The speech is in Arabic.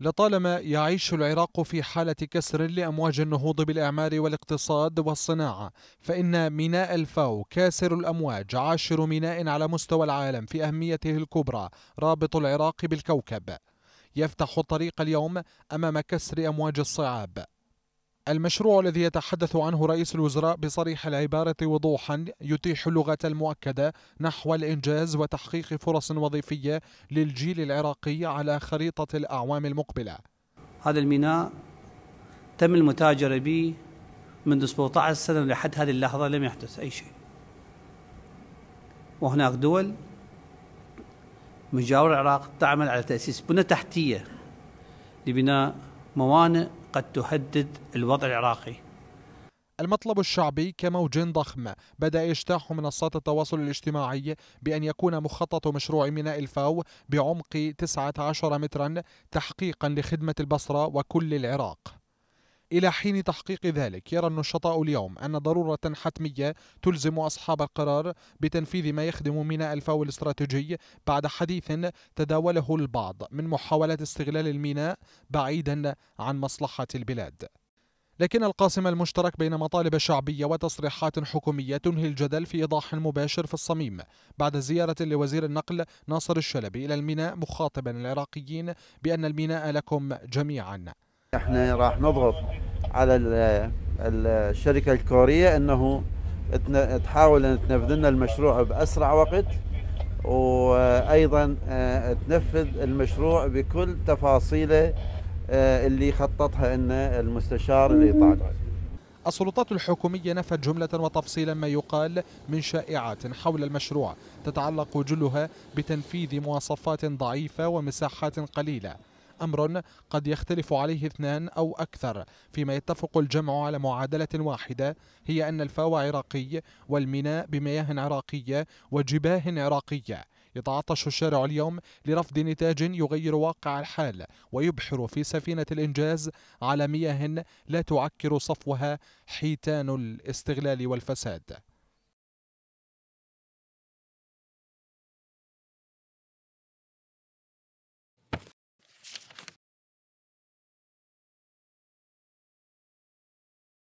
لطالما يعيش العراق في حالة كسر لأمواج النهوض بالإعمار والاقتصاد والصناعة فإن ميناء الفاو كاسر الأمواج عاشر ميناء على مستوى العالم في أهميته الكبرى رابط العراق بالكوكب يفتح الطريق اليوم أمام كسر أمواج الصعاب المشروع الذي يتحدث عنه رئيس الوزراء بصريح العبارة وضوحا يتيح اللغة المؤكدة نحو الإنجاز وتحقيق فرص وظيفية للجيل العراقي على خريطة الأعوام المقبلة هذا الميناء تم المتاجرة به منذ 17 سنة لحد هذه اللحظة لم يحدث أي شيء وهناك دول مجاور العراق تعمل على تأسيس بنى تحتية لبناء موانئ قد تهدد الوضع العراقي المطلب الشعبي كموج ضخم بدا يجتاح منصات التواصل الاجتماعي بان يكون مخطط مشروع ميناء الفاو بعمق 19 مترا تحقيقا لخدمه البصره وكل العراق إلى حين تحقيق ذلك يرى النشطاء اليوم أن ضرورة حتمية تلزم أصحاب القرار بتنفيذ ما يخدم ميناء الفاو الاستراتيجي بعد حديث تداوله البعض من محاولات استغلال الميناء بعيدا عن مصلحة البلاد لكن القاسم المشترك بين مطالب شعبية وتصريحات حكومية تنهي الجدل في إيضاح مباشر في الصميم بعد زيارة لوزير النقل ناصر الشلبي إلى الميناء مخاطبا العراقيين بأن الميناء لكم جميعا احنا راح نضغط على الشركه الكوريه انه تحاول ان تنفذ لنا المشروع باسرع وقت وايضا آه، تنفذ المشروع بكل تفاصيله آه، اللي خططها لنا المستشار الايطالي. السلطات الحكومية نفت جملة وتفصيلا ما يقال من شائعات حول المشروع تتعلق جلها بتنفيذ مواصفات ضعيفة ومساحات قليلة أمر قد يختلف عليه اثنان أو أكثر فيما يتفق الجمع على معادلة واحدة هي أن الفاو عراقي والميناء بمياه عراقية وجباه عراقية يتعطش الشارع اليوم لرفض نتاج يغير واقع الحال ويبحر في سفينة الإنجاز على مياه لا تعكر صفوها حيتان الاستغلال والفساد